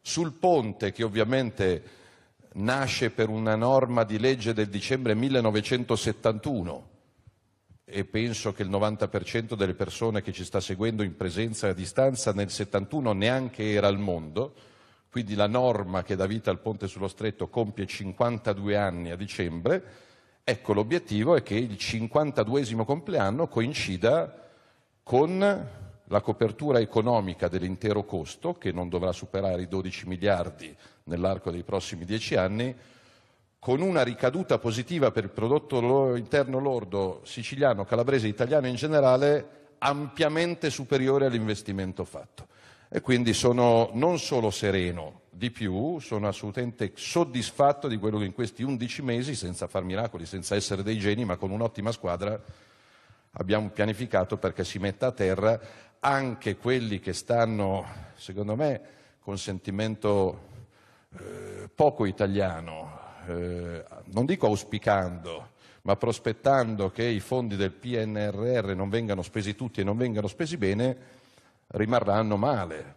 sul ponte che ovviamente nasce per una norma di legge del dicembre 1971 e penso che il 90% delle persone che ci sta seguendo in presenza e a distanza nel 71 neanche era al mondo, quindi la norma che dà vita al ponte sullo stretto compie 52 anni a dicembre, ecco l'obiettivo è che il 52 compleanno coincida con la copertura economica dell'intero costo, che non dovrà superare i 12 miliardi nell'arco dei prossimi dieci anni, con una ricaduta positiva per il prodotto interno lordo siciliano, calabrese e italiano in generale ampiamente superiore all'investimento fatto. E quindi sono non solo sereno di più, sono assolutamente soddisfatto di quello che in questi 11 mesi, senza far miracoli, senza essere dei geni, ma con un'ottima squadra, abbiamo pianificato perché si metta a terra anche quelli che stanno, secondo me, con sentimento eh, poco italiano, eh, non dico auspicando, ma prospettando che i fondi del PNRR non vengano spesi tutti e non vengano spesi bene, rimarranno male.